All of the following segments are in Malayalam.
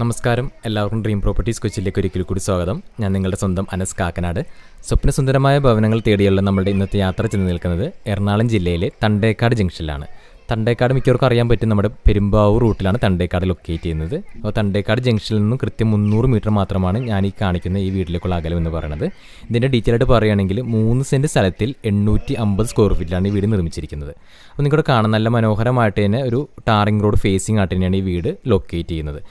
നമസ്കാരം എല്ലാവർക്കും ഡ്രീം പ്രോപ്പർട്ടീസ് കൊച്ചിയിലേക്ക് ഒരിക്കൽ കൂടി സ്വാഗതം ഞാൻ നിങ്ങളുടെ സ്വന്തം അനസ് കാക്കനാട് സ്വപ്നസുന്ദരമായ ഭവനങ്ങൾ തേടിയുള്ള നമ്മുടെ ഇന്നത്തെ യാത്ര ചെന്ന് നിൽക്കുന്നത് എറണാകുളം ജില്ലയിലെ തണ്ടേക്കാട് ജംഗ്ഷനിലാണ് തണ്ടേക്കാട് മിക്കവർക്കും അറിയാൻ പറ്റും നമ്മുടെ പെരുമ്പാവൂർ റൂട്ടിലാണ് തണ്ടേക്കാട് ലൊക്കേറ്റ് ചെയ്യുന്നത് അപ്പോൾ തണ്ടേക്കാട് ജംഗ്ഷനിൽ നിന്നും കൃത്യം മുന്നൂറ് മീറ്റർ മാത്രമാണ് ഞാൻ ഈ കാണിക്കുന്ന ഈ വീട്ടിലേക്കുള്ള അകലം എന്ന് പറയുന്നത് ഇതിൻ്റെ ഡീറ്റെയിൽ ആയിട്ട് പറയുകയാണെങ്കിൽ മൂന്ന് സെൻറ്റ് സ്ഥലത്തിൽ എണ്ണൂറ്റി അമ്പത് സ്ക്വയർ ഫീറ്റിലാണ് ഈ വീട് നിർമ്മിച്ചിരിക്കുന്നത് അപ്പോൾ നിങ്ങളുടെ കാണാൻ നല്ല മനോഹരമായിട്ട് തന്നെ ഒരു ടാറിംഗ് റോഡ് ഫേസിംഗ് ആയിട്ട് തന്നെയാണ് ഈ വീട് ലൊക്കേറ്റ് ചെയ്യുന്നത്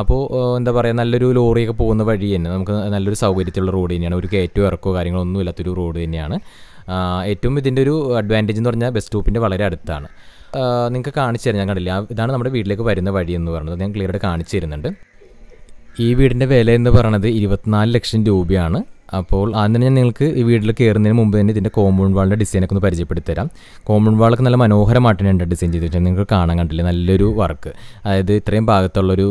അപ്പോൾ എന്താ പറയുക നല്ലൊരു ലോറിയൊക്കെ പോകുന്ന വഴി തന്നെ നമുക്ക് നല്ലൊരു സൗകര്യത്തിലുള്ള റോഡ് തന്നെയാണ് ഒരു കയറ്റവും ഇറക്കോ കാര്യങ്ങളൊന്നും ഇല്ലാത്തൊരു റോഡ് തന്നെയാണ് ഏറ്റവും ഇതിൻ്റെ ഒരു അഡ്വാൻറ്റേജ് എന്ന് പറഞ്ഞാൽ ബസ് സ്റ്റോപ്പിൻ്റെ വളരെ അടുത്താണ് നിങ്ങൾക്ക് കാണിച്ചു തരാം ഞാൻ കണ്ടില്ല ഇതാണ് നമ്മുടെ വീട്ടിലേക്ക് വരുന്ന വഴി എന്ന് പറയുന്നത് ഞാൻ ക്ലിയർ ആയിട്ട് കാണിച്ചു തരുന്നുണ്ട് ഈ വീടിൻ്റെ വില എന്ന് പറയുന്നത് ഇരുപത്തിനാല് ലക്ഷം രൂപയാണ് അപ്പോൾ ആദ്യം തന്നെ ഞാൻ നിങ്ങൾക്ക് ഈ വീട്ടിൽ കയറുന്നതിന് മുമ്പ് തന്നെ ഇതിൻ്റെ കോമ്പൗണ്ട് വാളിൻ്റെ ഡിസൈനൊക്കെ ഒന്ന് പരിചയപ്പെടുത്തരാം കോമ്പൗണ്ട് വാളൊക്കെ നല്ല ഉണ്ട് ഡിസൈൻ ചെയ്തിട്ട് നിങ്ങൾക്ക് കാണാൻ കണ്ടില്ലേ നല്ലൊരു വർക്ക് അതായത് ഇത്രയും ഭാഗത്തുള്ളൊരു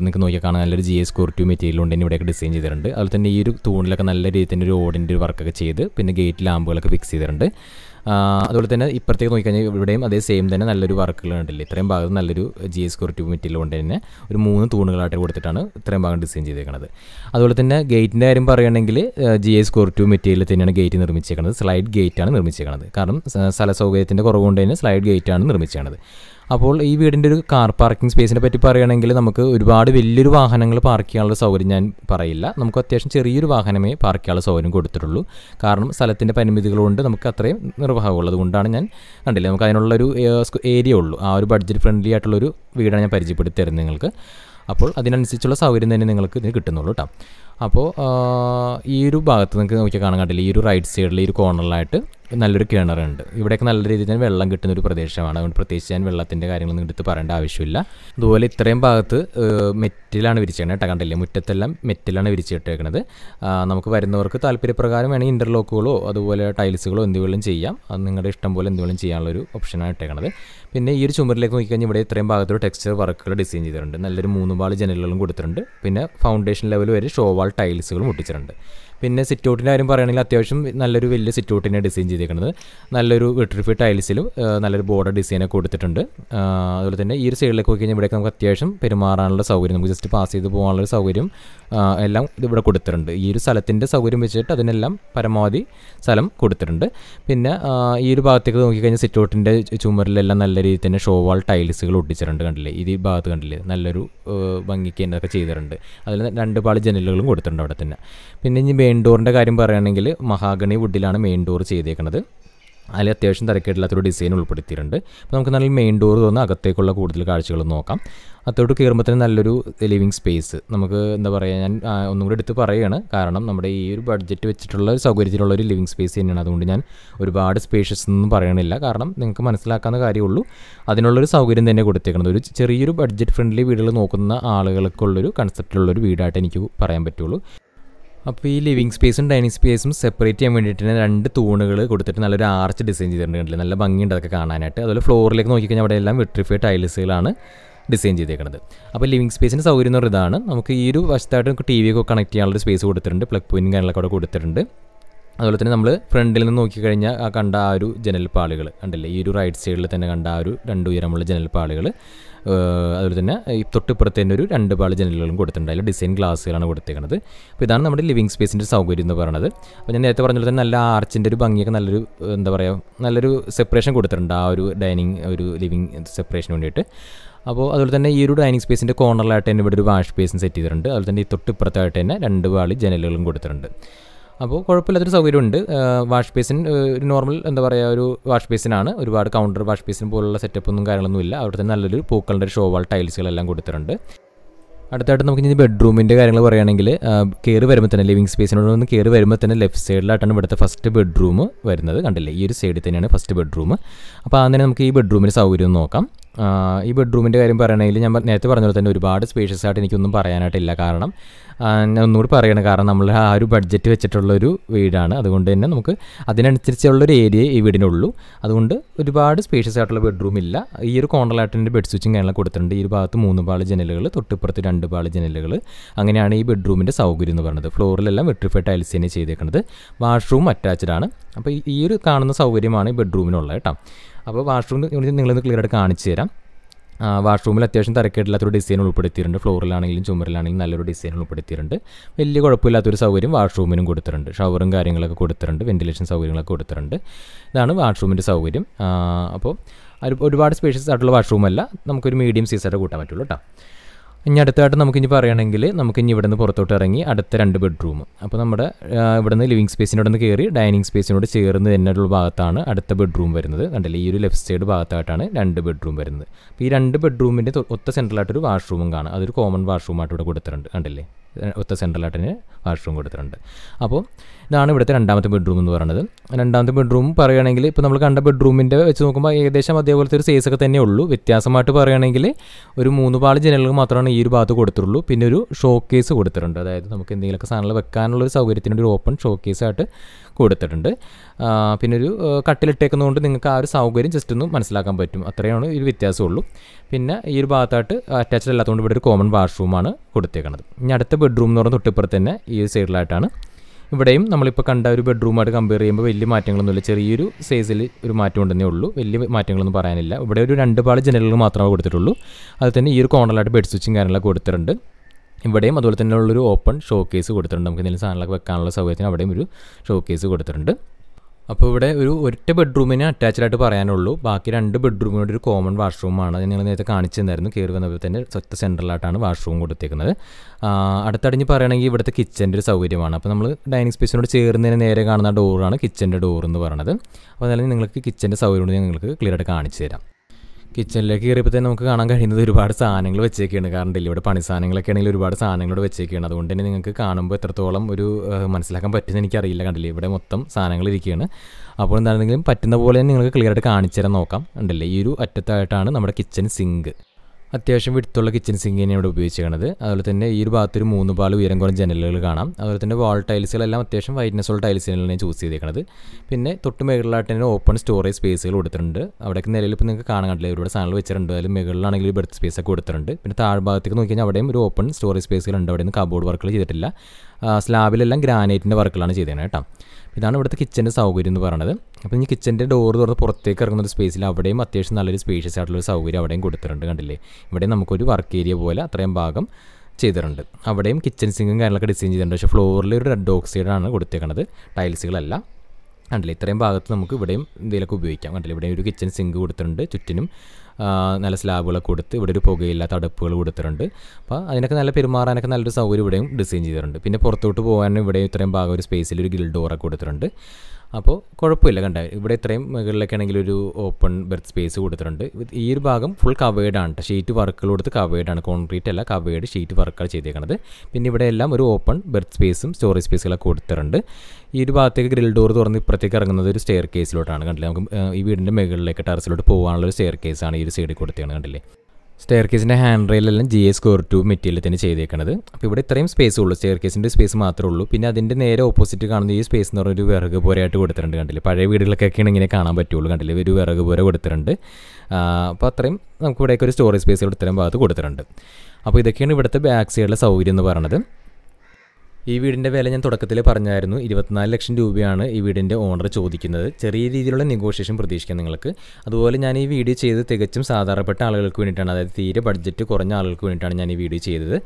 നിങ്ങൾക്ക് നോക്കിയാൽ കാണാൻ നല്ലൊരു ജി എസ് കോർട്ടീവ് മെറ്റീരിയൽ കൊണ്ട് തന്നെ ഇവിടെയൊക്കെ ഡിസൈൻ ചെയ്തിട്ടുണ്ട് അതുപോലെ തന്നെ ഈ ഒരു തൂണിലൊക്കെ നല്ല രീതിയിൽ തന്നെ ഒരു ഓടിൻ്റെ ഒരു വർക്കൊക്കെ ചെയ്ത് പിന്നെ ഗേറ്റ് ലാമ്പുകളൊക്കെ ഫിക്സ് ചെയ്തിട്ടുണ്ട് അതുപോലെ തന്നെ ഇപ്പോഴത്തേക്ക് നോക്കിക്കഴിഞ്ഞാൽ ഇവിടെയും അതേ സെയിം തന്നെ നല്ലൊരു വർക്കുകൾ കണ്ടില്ലേ ഇത്രയും ഭാഗത്ത് നല്ലൊരു ജി എസ് കുററ്റീവ് മെറ്റീരിയൽ കൊണ്ട് തന്നെ ഒരു മൂന്ന് തൂണുകളായിട്ട് കൊടുത്തിട്ടാണ് ഇത്രയും ഭാഗം ഡിസൈൻ ചെയ്തേക്കുന്നത് അതുപോലെ തന്നെ ഗേറ്റിൻ്റെ കാര്യം പറയുകയാണെങ്കിൽ ജി എസ് കുററ്റീവ് മെറ്റീരിയൽ തന്നെയാണ് ഗേറ്റ് നിർമ്മിച്ചേക്കുന്നത് സ്ലൈഡ് ഗേറ്റാണ് നിർമ്മിച്ചേക്കുന്നത് കാരണം സ്ഥല സൗകര്യത്തിൻ്റെ കുറവുകൊണ്ട് തന്നെ സ്ലൈഡ് ഗേറ്റാണ് നിർമ്മിച്ചേക്കുന്നത് അപ്പോൾ ഈ വീടിൻ്റെ ഒരു കാർ പാർക്കിംഗ് സ്പേസിനെ പറ്റി പറയുകയാണെങ്കിൽ നമുക്ക് ഒരുപാട് വലിയൊരു വാഹനങ്ങൾ പാർക്ക് ചെയ്യാനുള്ള സൗകര്യം ഞാൻ പറയില്ല നമുക്ക് അത്യാവശ്യം ചെറിയൊരു വാഹനമേ പാർക്ക് ചെയ്യാനുള്ള സൗകര്യം കൊടുത്തിട്ടുള്ളൂ കാരണം സ്ഥലത്തിൻ്റെ പരിമിതികൾ കൊണ്ട് നമുക്ക് അത്രയും നിർവാഹമുള്ളത് കൊണ്ടാണ് ഞാൻ കണ്ടില്ല നമുക്ക് അതിനുള്ളൊരു ഏരിയ ഉള്ളൂ ആ ഒരു ബഡ്ജറ്റ് ഫ്രണ്ട്ലി ആയിട്ടുള്ളൊരു വീടാണ് ഞാൻ പരിചയപ്പെടുത്തി തരുന്നത് നിങ്ങൾക്ക് അപ്പോൾ അതിനനുസരിച്ചുള്ള സൗകര്യം തന്നെ നിങ്ങൾക്ക് ഇതിന് കിട്ടുന്നുള്ളൂ കേട്ടോ അപ്പോൾ ഈ ഒരു ഭാഗത്ത് നിങ്ങൾക്ക് നോക്കിയാൽ കാണാൻ കണ്ടില്ല ഈ ഒരു റൈറ്റ് സൈഡിൽ ഈ ഒരു കോർണറിലായിട്ട് നല്ലൊരു കിണറുണ്ട് ഇവിടെയൊക്കെ നല്ല രീതിയിൽ തന്നെ വെള്ളം കിട്ടുന്ന ഒരു പ്രദേശമാണ് അതുകൊണ്ട് പ്രത്യേകിച്ച് ഞാൻ വെള്ളത്തിൻ്റെ കാര്യങ്ങളൊന്നും എടുത്ത് പറയേണ്ട ആവശ്യമില്ല അതുപോലെ ഇത്രയും ഭാഗത്ത് മെറ്റിലാണ് വിരിച്ചേക്കണത് കേട്ടോ കണ്ടില്ലേ മുറ്റത്തെല്ലാം മെറ്റിലാണ് വിരിച്ചിട്ടേക്കണത് നമുക്ക് വരുന്നവർക്ക് താല്പര്യപ്രകാരം വേണമെങ്കിൽ ഇൻ്റർലോക്കുകളോ അതുപോലെ ടൈൽസുകളോ എന്തുവേലും ചെയ്യാം അത് നിങ്ങളുടെ ഇഷ്ടം പോലെ എന്തുവേലും ചെയ്യാനുള്ളൊരു ഓപ്ഷനാണ് ഇട്ടേക്കണത് പിന്നെ ഈ ഒരു ചുമരിലേക്ക് നോക്കിക്കഴിഞ്ഞാൽ ഇവിടെ ഇത്രയും ഒരു ടെക്സ്ചർ വർക്കുകൾ ഡിസൈൻ ചെയ്തിട്ടുണ്ട് നല്ലൊരു മൂന്ന് പാള് ജനലുകളും കൊടുത്തിട്ടുണ്ട് പിന്നെ ഫൗണ്ടേഷൻ ലെവൽ വരെ ഷോ വാൾ ടൈൽസുകളും ഒട്ടിച്ചിട്ടുണ്ട് പിന്നെ സിറ്റൗട്ടിൻ്റെ കാര്യം പറയുകയാണെങ്കിൽ അത്യാവശ്യം നല്ലൊരു വലിയ സിറ്റൗട്ടിനെ ഡിസൈൻ ചെയ്തേക്കുന്നത് നല്ലൊരു വെട്രിഫി ടൈൽസിലും നല്ലൊരു ബോർഡർ ഡിസൈനൊക്കെ കൊടുത്തിട്ടുണ്ട് അതുപോലെ തന്നെ ഈ ഒരു സൈഡിലേക്ക് പോയി കഴിഞ്ഞാൽ ഇവിടെയൊക്കെ നമുക്ക് അത്യാവശ്യം പെരുമാറാനുള്ള സൗകര്യം നമുക്ക് ജസ്റ്റ് പാസ് ചെയ്ത് പോകാനുള്ള സൗകര്യം എല്ലാം ഇതിവിടെ കൊടുത്തിട്ടുണ്ട് ഈ ഒരു സ്ഥലത്തിൻ്റെ സൗകര്യം വെച്ചിട്ട് അതിനെല്ലാം പരമാവധി സ്ഥലം കൊടുത്തിട്ടുണ്ട് പിന്നെ ഈ ഒരു ഭാഗത്തേക്ക് നോക്കിക്കഴിഞ്ഞാൽ സിറ്റൗട്ടിൻ്റെ ചുമരിലെല്ലാം നല്ല രീതിയിൽ തന്നെ ഷോ വാൾ ടൈൽസുകൾ ഒട്ടിച്ചിട്ടുണ്ട് കണ്ടില്ലേ ഈ ഭാഗത്ത് കണ്ടില്ലേ നല്ലൊരു ഭംഗിക്ക് എന്നൊക്കെ ചെയ്തിട്ടുണ്ട് അതിൽ രണ്ട് പാളി ജനലുകളും കൊടുത്തിട്ടുണ്ട് അവിടെ തന്നെ പിന്നെ ഇനി മെയിൻ ഡോറിൻ്റെ കാര്യം പറയുകയാണെങ്കിൽ മഹാഗണി വുഡിലാണ് മെയിൻ ഡോർ ചെയ്തേക്കുന്നത് അതിൽ അത്യാവശ്യം തിരക്കേടില്ലാത്തൊരു ഡിസൈൻ ഉൾപ്പെടുത്തിയിട്ടുണ്ട് അപ്പോൾ നമുക്ക് നല്ല മെയിൻ ഡോർ തോന്നുന്ന അകത്തേക്കുള്ള കൂടുതൽ കാഴ്ചകൾ നോക്കാം അത്തോട്ട് കയറുമ്പോൾ തന്നെ നല്ലൊരു ലിവിങ് സ്പേസ് നമുക്ക് എന്താ പറയുക ഞാൻ ഒന്നും കൂടി എടുത്ത് പറയുകയാണ് കാരണം നമ്മുടെ ഈ ഒരു ബഡ്ജറ്റ് വെച്ചിട്ടുള്ള ഒരു സൗകര്യത്തിലുള്ള ഒരു ലിവിങ് സ്പേസ് തന്നെയാണ് അതുകൊണ്ട് ഞാൻ ഒരുപാട് സ്പേഷ്യസ് എന്നൊന്നും പറയണില്ല കാരണം നിങ്ങൾക്ക് മനസ്സിലാക്കാവുന്ന കാര്യമുള്ളൂ അതിനുള്ളൊരു സൗകര്യം തന്നെ കൊടുത്തേക്കുന്നത് ഒരു ചെറിയൊരു ബഡ്ജറ്റ് ഫ്രണ്ട്ലി വീടുകൾ നോക്കുന്ന ആളുകൾക്കുള്ളൊരു കൺസെപ്റ്റിലുള്ളൊരു വീടായിട്ട് എനിക്ക് പറയാൻ പറ്റുള്ളൂ അപ്പോൾ ഈ ലിവിങ് സ്പേസും ഡൈനിങ് സ്പേസും സെപ്പറേറ്റ് ചെയ്യാൻ വേണ്ടിയിട്ട് തന്നെ രണ്ട് തൂണുകൾ കൊടുത്തിട്ട് നല്ലൊരു ആർച്ച് ഡിസൈൻ ചെയ്തിട്ടുണ്ട് നല്ല ഭംഗിയുണ്ട് അതൊക്കെ കാണാനായിട്ട് അതുപോലെ ഫ്ലോറിലേക്ക് നോക്കിക്കഴിഞ്ഞാൽ അവിടെ എല്ലാം വിട്രിഫൈ ടൈൽസുകളാണ് ഡിസൈൻ ചെയ്തേക്കുന്നത് അപ്പോൾ ലിവിങ് സ്പേസിൻ്റെ സൗകര്യം എന്ന് ഇതാണ് നമുക്ക് ഈ ഒരു വശത്തായിട്ട് നമുക്ക് ടി ഒക്കെ കണക്ട് ചെയ്യാനുള്ള സ്പേസ് കൊടുത്തിട്ടുണ്ട് പ്ലഗ് പോയിൻറ്റും കാര്യങ്ങളൊക്കെ അവിടെ കൊടുത്തിട്ടുണ്ട് അതുപോലെ തന്നെ നമ്മൾ ഫ്രണ്ടിൽ നിന്ന് നോക്കിക്കഴിഞ്ഞാൽ ആ കണ്ട ആ ഒരു ജനൽ പാളികൾ കണ്ടില്ലേ ഈ ഒരു റൈറ്റ് സൈഡിൽ തന്നെ കണ്ട ആ ഒരു രണ്ട് ഉയരമുള്ള പാളികൾ അതുപോലെ തന്നെ ഈ തൊട്ടിപ്പുറത്ത് തന്നെ ഒരു രണ്ട് പാളി ജനലുകളും കൊടുത്തിട്ടുണ്ട് ഡിസൈൻ ഗ്ലാസ്സുകളാണ് കൊടുത്തേക്കുന്നത് അപ്പോൾ ഇതാണ് നമ്മുടെ ലിവിങ് സ്പേസിൻ്റെ സൗകര്യം എന്ന് പറയുന്നത് അപ്പോൾ ഞാൻ നേരത്തെ പറഞ്ഞ തന്നെ നല്ല ആർച്ചിൻ്റെ ഒരു ഭംഗിയൊക്കെ നല്ലൊരു എന്താ പറയുക നല്ലൊരു സെപ്പറേഷൻ കൊടുത്തിട്ടുണ്ട് ആ ഒരു ഡൈനിങ് ഒരു ലിവിങ് സെപ്പറേഷന് വേണ്ടിയിട്ട് അപ്പോൾ അതുപോലെ തന്നെ ഈ ഒരു ഡൈനിങ് സ്പേസിൻ്റെ കോർണറിലായിട്ട് തന്നെ ഇവിടെ ഒരു വാഷ് ബേസിൻ സെറ്റ് ചെയ്തിട്ടുണ്ട് അതുപോലെ തന്നെ ഈ തൊട്ടിപ്പുറത്തായിട്ട് തന്നെ രണ്ട് പാളി ജനലുകളും കൊടുത്തിട്ടുണ്ട് അപ്പോൾ കുഴപ്പമില്ലാത്തൊരു സൗകര്യമുണ്ട് വാഷ് ബേസിൻ ഒരു നോർമൽ എന്താ പറയുക ഒരു വാഷ് ബേസിനാണ് ഒരുപാട് കൗണ്ടർ വാഷ് ബേസിൻ പോലുള്ള സെറ്റപ്പൊന്നും കാര്യങ്ങളൊന്നും ഇല്ല അവിടെ തന്നെ നല്ലൊരു പൂക്കളുടെ ഒരു ഷോവാൾ ടൈൽസുകളെല്ലാം കൊടുത്തിട്ടുണ്ട് അടുത്തായിട്ട് നമുക്ക് ഇനി ബെഡ്റൂമിൻ്റെ കാര്യങ്ങൾ പറയുകയാണെങ്കിൽ കയറി വരുമ്പോൾ തന്നെ ലിവിങ് സ്പേസിനോട് ഒന്ന് കയറി വരുമ്പോൾ തന്നെ ലെഫ്റ്റ് സൈഡിലായിട്ടാണ് ഇവിടുത്തെ ഫസ്റ്റ് ബെഡ്റൂം വരുന്നത് കണ്ടില്ലേ ഈ ഒരു സൈഡിൽ തന്നെയാണ് ഫസ്റ്റ് ബെഡ്റൂം അപ്പോൾ അങ്ങനെ നമുക്ക് ഈ ബെഡ്റൂമിൻ്റെ സൗകര്യം നോക്കാം ഈ ബെഡ്റൂമിൻ്റെ കാര്യം പറയുകയാണെങ്കിൽ ഞാൻ നേരത്തെ പറഞ്ഞ പോലെ തന്നെ ഒരുപാട് സ്പേഷ്യസ് ആയിട്ട് എനിക്കൊന്നും പറയാനായിട്ടില്ല കാരണം ഞാൻ ഒന്നുകൂടി പറയണം കാരണം നമ്മൾ ആ ഒരു ബഡ്ജറ്റ് വെച്ചിട്ടുള്ള ഒരു വീടാണ് അതുകൊണ്ട് തന്നെ നമുക്ക് അതിനനുസരിച്ചുള്ളൊരു ഏരിയ ഈ വീടിനുള്ളൂ അതുകൊണ്ട് ഒരുപാട് സ്പേഷ്യസ് ആയിട്ടുള്ള ബെഡ്റൂം ഇല്ല ഈ ഒരു കോണ്ടലാട്ടിൻ്റെ ബെഡ് സ്വിച്ചും കാര്യങ്ങൾ കൊടുത്തിട്ടുണ്ട് ഈ ഒരു ഭാഗത്ത് മൂന്ന് പാള് ജനലുകൾ തൊട്ടിപ്പുറത്ത് രണ്ട് പാള് ജനലുകൾ അങ്ങനെയാണ് ഈ ബെഡ്റൂമിൻ്റെ സൗകര്യം എന്ന് പറയുന്നത് ഫ്ലോറിലെല്ലാം വെട്രിഫൈഡ് ടൈൽസ് തന്നെ ചെയ്തേക്കുന്നത് വാഷ്റൂം അറ്റാച്ച്ഡ് ആണ് അപ്പോൾ ഈ ഒരു കാണുന്ന സൗകര്യമാണ് ഈ ബെഡ്റൂമിനുള്ളത് കേട്ടോ അപ്പോൾ വാഷ്റൂം നിങ്ങളിന്ന് ക്ലിയർ ആയിട്ട് കാണിച്ചു തരാം വാഷ്റൂമിൽ അത്യാവശ്യം തരക്കേടില്ലാത്തൊരു ഡിസൈൻ ഉൾപ്പെടുത്തിയിട്ടുണ്ട് ഫ്ലോറിലാണെങ്കിലും ചുമരിലാണെങ്കിലും നല്ലൊരു ഡിസൈൻ ഉൾപ്പെടുത്തിയിട്ടുണ്ട് വലിയ കുഴപ്പമില്ലാത്തൊരു സൗകര്യം വാഷ്റൂമിനും കൊടുത്തിട്ടുണ്ട് ഷവറും കാര്യങ്ങളൊക്കെ കൊടുത്തിട്ടുണ്ട് വെന്റിലേഷൻ സൗകര്യങ്ങളൊക്കെ കൊടുത്തിട്ടുണ്ട് ഇതാണ് വാഷ്റൂമിൻ്റെ സൗകര്യം അപ്പോൾ ഒരുപാട് സ്പേഷ്യസ് ആയിട്ടുള്ള വാഷ്റൂമല്ല നമുക്കൊരു മീഡിയം സൈസായിട്ട് കൂട്ടാൻ പറ്റുള്ളൂ കേട്ടോ ഇനി അടുത്തായിട്ട് നമുക്കിനി പറയുകയാണെങ്കിൽ നമുക്കിനി ഇവിടെ നിന്ന് പുറത്തോട്ട് ഇറങ്ങി അടുത്ത രണ്ട് ബെഡ്റൂം അപ്പോൾ നമ്മുടെ ഇവിടെ നിന്ന് ലിവിങ് സ്പേസിനോട് നിന്ന് കയറി ഡൈനിങ് സ്പേസിനോട് ചേർന്ന് തന്നെയുള്ള ഭാഗത്താണ് അടുത്ത ബെഡ്റൂം വരുന്നത് കണ്ടില്ലേ ഈ ഒരു ലെഫ്റ്റ് സൈഡ് ഭാഗത്തായിട്ടാണ് രണ്ട് ബെഡ്റൂം വരുന്നത് അപ്പോൾ ഈ രണ്ട് ബെഡ്റൂമിൻ്റെ ഒത്ത സെൻട്രലായിട്ടൊരു വാഷ്റൂമും കാണാം അതൊരു കോമൺ വാഷ്റൂമായിട്ട് ഇവിടെ കൊടുത്തിട്ടുണ്ട് കണ്ടില്ലേ ഒത്ത സെൻട്രലായിട്ടിന് വാഷ്റൂം കൊടുത്തിട്ടുണ്ട് അപ്പോൾ ഇതാണ് ഇവിടുത്തെ രണ്ടാമത്തെ ബെഡ്റൂം എന്ന് പറയുന്നത് രണ്ടാമത്തെ ബെഡ്റൂം പറയുകയാണെങ്കിൽ ഇപ്പോൾ നമ്മൾ കണ്ട ബെഡ്റൂമിൻ്റെ വെച്ച് നോക്കുമ്പോൾ ഏകദേശം അതേപോലത്തെ ഒരു ഒക്കെ തന്നെ ഉള്ളൂ വ്യത്യാസമായിട്ട് പറയുകയാണെങ്കിൽ ഒരു മൂന്ന് പാൾ ജനലുകൾ മാത്രമാണ് ഈ ഒരു ഭാഗത്ത് കൊടുത്തിട്ടുള്ളൂ പിന്നെ ഒരു ഷോ കേസ് കൊടുത്തിട്ടുണ്ട് അതായത് നമുക്ക് എന്തെങ്കിലുമൊക്കെ സാധനങ്ങൾ വെക്കാനുള്ള ഒരു സൗകര്യത്തിൻ്റെ ഒരു ഓപ്പൺ ഷോ കേസായിട്ട് കൊടുത്തിട്ടുണ്ട് പിന്നെ ഒരു കട്ടിലിട്ടേക്കുന്നതുകൊണ്ട് നിങ്ങൾക്ക് ആ ഒരു സൗകര്യം ജസ്റ്റ് ഒന്ന് മനസ്സിലാക്കാൻ പറ്റും അത്രയാണ് ഒരു വ്യത്യാസമുള്ളൂ പിന്നെ ഈ ഒരു ഭാഗത്തായിട്ട് അറ്റാച്ച്ഡ് അല്ലാത്തതുകൊണ്ട് ഇവിടെ ഒരു കോമൺ വാഷ്റൂമാണ് കൊടുത്തേക്കുന്നത് ഇനി അടുത്ത ബെഡ്റൂം എന്ന് പറഞ്ഞ തൊട്ടിപ്പുറത്ത് തന്നെ ഈ സൈഡിലായിട്ടാണ് ഇവിടെയും നമ്മളിപ്പോൾ കണ്ട ഒരു ബെഡ്റൂമായിട്ട് കമ്പയർ ചെയ്യുമ്പോൾ വലിയ മാറ്റങ്ങളൊന്നുമില്ല ചെറിയൊരു സൈസിൽ ഒരു മാറ്റം ഉണ്ടെന്നേ ഉള്ളൂ വലിയ മാറ്റങ്ങളൊന്നും പറയാനില്ല ഇവിടെ ഒരു രണ്ട് പാള് ജനലുകൾ മാത്രമേ കൊടുത്തിട്ടുള്ളൂ അതിൽ തന്നെ ഈ ഒരു കോണറിലായിട്ട് ബെഡ് സ്വിച്ചും കാര്യങ്ങളൊക്കെ കൊടുത്തിട്ടുണ്ട് ഇവിടെയും അതുപോലെ തന്നെ ഓപ്പൺ ഷോ കേസ് കൊടുത്തിട്ടുണ്ട് നമുക്ക് എന്തെങ്കിലും സാധനങ്ങളൊക്കെ വെക്കാനുള്ള സൗകര്യത്തിന് അവിടെയും ഒരു ഷോ കേസ് കൊടുത്തിട്ടുണ്ട് അപ്പോൾ ഇവിടെ ഒരു ഒറ്റ ബെഡ്റൂമിനെ അറ്റാച്ച്ഡായിട്ട് പറയാനുള്ളൂ ബാക്കി രണ്ട് ബെഡ്റൂമിനോട് ഒരു കോമൺ വാഷ്റൂമാണ് ആണ് നിങ്ങൾ നേരത്തെ കാണിച്ചിരുന്നായിരുന്നു കയറി വന്നപ്പോൾ തന്നെ സ്വത്ത് സെൻട്രലായിട്ടാണ് വാഷ്റൂം കൊടുത്തേക്കുന്നത് അടുത്തടിഞ്ഞ് പറയുകയാണെങ്കിൽ ഇവിടുത്തെ കിച്ചൻ്റെ ഒരു സൗകര്യമാണ് അപ്പോൾ നമ്മൾ ഡൈനിങ് സ്പേസിനോട് ചേർന്നതിന് നേരെ കാണുന്ന ഡോറാണ് കിച്ചൻ്റെ ഡോർ എന്ന് പറയുന്നത് അപ്പോൾ അതായത് നിങ്ങൾക്ക് കിച്ചൻ്റെ സൗകര്യം നിങ്ങൾക്ക് ക്ലിയർ ആയിട്ട് കാണിച്ചു തരാം കിച്ചണിലേക്ക് കയറിയപ്പോൾ തന്നെ നമുക്ക് കാണാൻ കഴിയുന്നത് ഒരുപാട് സാധനങ്ങൾ വെച്ചേക്കാണ് കാരണം ഡെലിവിടെ പണി സാധനങ്ങളൊക്കെ ആണെങ്കിൽ ഒരുപാട് സാധനങ്ങളോട് വെച്ചേക്കാണ് അതുകൊണ്ട് തന്നെ നിങ്ങൾക്ക് കാണുമ്പോൾ എത്രത്തോളം ഒരു മനസ്സിലാക്കാൻ പറ്റുമെന്ന് എനിക്കറിയില്ല കണ്ടില്ലേ ഇവിടെ മൊത്തം സാധനങ്ങൾ ഇരിക്കുകയാണ് അപ്പോൾ എന്താണെങ്കിലും പറ്റുന്ന പോലെ തന്നെ നിങ്ങൾക്ക് ക്ലിയർ ആയിട്ട് കാണിച്ചു തരാൻ നോക്കാം ഉണ്ടല്ലേ ഈ ഒരു അറ്റത്തായിട്ടാണ് നമ്മുടെ കിച്ചൺ സിങ്ക് അത്യാവശ്യം വിടുത്തുള്ള കിച്ചൺ സിങ്കിനെ ഇവിടെ ഉപയോഗിച്ചിരിക്കുന്നത് അതുപോലെ തന്നെ ഈ ഒരു ഭാഗത്തൊരു മൂന്ന് പാൾ ഉയരം കുറഞ്ഞ ജനലുകൾ കാണാം അതുപോലെ തന്നെ വാൾ ടൈൽസുകളെല്ലാം അത്യാവശ്യം വൈറ്റ്നസ് ഉള്ള ടൈൽസുകളാണ് ചൂസ് ചെയ്തേക്കുന്നത് പിന്നെ തൊട്ട് മുകളിലായിട്ട് തന്നെ ഓപ്പൺ സ്റ്റോറേജ് സ്പേസുകൾ കൊടുത്തിട്ടുണ്ട് അവിടേക്ക് നിലയിൽ ഇപ്പോൾ നിങ്ങൾക്ക് കാണാൻ കണ്ടില്ല ഒരുപാട് സാധനങ്ങൾ വെച്ചിട്ടുണ്ട് അതിൽ മുകളിലാണെങ്കിൽ ബെർത്ത് സ്പേസ് ഒക്കെ കൊടുത്തിട്ടുണ്ട് പിന്നെ താഴ്ഭാഗത്തേക്ക് നോക്കി കഴിഞ്ഞാൽ അവിടെയും ഒരു ഓപ്പൺ സ്റ്റോറേജ് സ്പേസുകളുണ്ട് അവിടെ നിന്ന് കബോർഡ് വർക്കുകൾ ചെയ്തിട്ടില്ല സ്ലാബിലെല്ലാം ഗ്രാനൈറ്റിൻ്റെ വർക്കുകളാണ് ചെയ്തേക്കുന്നത് കേട്ടോ ഇതാണ് ഇവിടുത്തെ കിച്ചൻ്റെ സൗകര്യം എന്ന് പറയുന്നത് അപ്പോൾ ഇനി കിച്ചൻ്റെ ഡോർ തുറന്ന് പുറത്തേക്ക് ഇറങ്ങുന്ന ഒരു സ്പേസിൽ അവിടെയും അത്യാവശ്യം നല്ലൊരു സ്പേഷ്യസ് ഒരു സൗകര്യം അവിടെയും കൊടുത്തിട്ടുണ്ട് കണ്ടില്ലേ ഇവിടെ നമുക്കൊരു വർക്ക് ഏരിയ പോലെ അത്രയും ഭാഗം ചെയ്തിട്ടുണ്ട് അവിടെയും കിച്ചൺ സിങ്കും കാര്യങ്ങളൊക്കെ ഡിസൈൻ ചെയ്തിട്ടുണ്ട് പക്ഷേ ഫ്ലോറിൽ ഒരു റെഡ് ഓക്സൈഡാണ് കൊടുത്തേക്കുന്നത് ടൈൽസുകളല്ല കണ്ടില്ലേ ഇത്രയും ഭാഗത്ത് നമുക്ക് ഇവിടെയും എന്തെങ്കിലുമൊക്കെ ഉപയോഗിക്കാം കണ്ടില്ലേ ഇവിടെ ഒരു കിച്ചൺ സിങ്ക് കൊടുത്തിട്ടുണ്ട് ചുറ്റിനും നല്ല സ്ലാബുകളൊക്കെ കൊടുത്ത് ഇവിടെ ഒരു പുകയില്ലാത്ത അടുപ്പുകൾ കൊടുത്തിട്ടുണ്ട് അപ്പോൾ അതിനൊക്കെ നല്ല പെരുമാറാനൊക്കെ നല്ലൊരു സൗകര്യം ഇവിടെയും ഡിസൈൻ ചെയ്തിട്ടുണ്ട് പിന്നെ പുറത്തോട്ട് പോകാനും ഇവിടെ ഇത്രയും ഭാഗം ഒരു സ്പേസിൽ ഒരു ഗ്രിൽ ഡോറൊക്കെ കൊടുത്തിട്ടുണ്ട് അപ്പോൾ കുഴപ്പമില്ല കണ്ട ഇവിടെ ഇത്രയും മുകളിലേക്കാണെങ്കിൽ ഒരു ഓപ്പൺ ബെർത്ത് സ്പേസ് കൊടുത്തിട്ടുണ്ട് ഈ ഒരു ഭാഗം ഫുൾ കവേഡാണ് കേട്ടോ ഷീറ്റ് വർക്കുകൾ കൊടുത്ത് കവേഡാണ് കോൺക്രീറ്റ് അല്ല കവേഡ് ഷീറ്റ് വർക്കുകൾ ചെയ്തേക്കുന്നത് പിന്നെ ഇവിടെ എല്ലാം ഒരു ഓപ്പൺ ബെർത്ത് സ്പേസും സ്റ്റോറേജ് സ്പേസുകളൊക്കെ കൊടുത്തിട്ടുണ്ട് ഈ ഒരു ഭാഗത്തേക്ക് ഗ്രിൽ ഡോർ തുറന്ന് ഇപ്പുറത്തേക്ക് ഇറങ്ങുന്നത് ഒരു സ്റ്റെയർ കേസിലോട്ടാണ് കണ്ടില്ലേ നമുക്ക് ഈ വീടിൻ്റെ മുകളിലേക്ക് ടെറസിലോട്ട് പോകാനുള്ള ഒരു സ്റ്റെയർ കേസാണ് ഈ ഒരു സൈഡിൽ കൊടുത്തേക്കുന്നത് കണ്ടില്ലേ സ്റ്റെയർ കേസിൻ്റെ ഹാൻഡ് റെയിലെല്ലാം ജി എസ് കോർ ടു മെറ്റീരിയൽ തന്നെ ചെയ്തേക്കണത് അപ്പോൾ ഇവിടെ ഇത്രയും സ്പേസ് ഉള്ളൂ സ്റ്റെയർ കേസിൻ്റെ സ്പേസ് മാത്രമേ ഉള്ളൂ പിന്നെ അതിൻ്റെ നേരെ ഓപ്പോസിറ്റ് കാണുന്ന ഈ സ്പേസ് എന്ന് ഒരു വിറക് പോരായിട്ട് കൊടുത്തിട്ടുണ്ട് കണ്ടില്ലേ പഴയ വീടുകളൊക്കെയാണ് ഇങ്ങനെ കാണാൻ പറ്റുള്ളൂ കണ്ടില്ലേ ഒരു വിറക് പോര കൊടുത്തിട്ടുണ്ട് അപ്പോൾ അത്രയും നമുക്ക് ഇവിടെയൊക്കെ ഒരു സ്റ്റോറേജ് സ്പേസ് ഇവിടെ ഇത്രയും ഭാഗത്ത് കൊടുത്തിട്ടുണ്ട് അപ്പോൾ ഇതൊക്കെയാണ് ഇവിടുത്തെ ബാക്ക് സൈഡിലെ സൗകര്യം എന്ന് പറയുന്നത് ഈ വീടിൻ്റെ വില ഞാൻ തുടക്കത്തിൽ പറഞ്ഞായിരുന്നു ഇരുപത്തിനാല് ലക്ഷം രൂപയാണ് ഈ വീടിൻ്റെ ഓണർ ചോദിക്കുന്നത് ചെറിയ രീതിയിലുള്ള നെഗോഷിയേഷൻ പ്രതീക്ഷിക്കാം നിങ്ങൾക്ക് അതുപോലെ ഞാൻ ഈ വീഡിയോ ചെയ്ത് തികച്ചും സാധാരണപ്പെട്ട ആളുകൾക്ക് വേണ്ടിയിട്ടാണ് അതായത് തീരെ ബഡ്ജറ്റ് കുറഞ്ഞ ആളുകൾക്ക് വേണ്ടിയിട്ടാണ് ഞാൻ ഈ വീഡിയോ ചെയ്തത്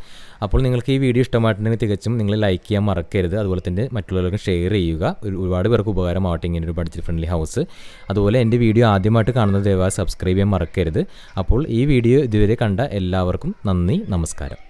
അപ്പോൾ നിങ്ങൾക്ക് ഈ വീഡിയോ ഇഷ്ടമായിട്ടുണ്ടെങ്കിൽ തികച്ചും നിങ്ങൾ ലൈക്ക് ചെയ്യാൻ മറക്കരുത് അതുപോലെ തന്നെ മറ്റുള്ളവർക്ക് ഷെയർ ചെയ്യുക ഒരുപാട് പേർക്ക് ഉപകാരമാവട്ടെ ഇങ്ങനെ ഒരു ബഡ്ജറ്റ് ഫ്രണ്ട്ലി ഹൗസ് അതുപോലെ എൻ്റെ വീഡിയോ ആദ്യമായിട്ട് കാണുന്ന ദയവായി സബ്സ്ക്രൈബ് ചെയ്യാൻ മറക്കരുത് അപ്പോൾ ഈ വീഡിയോ ഇതുവരെ കണ്ട എല്ലാവർക്കും നന്ദി നമസ്കാരം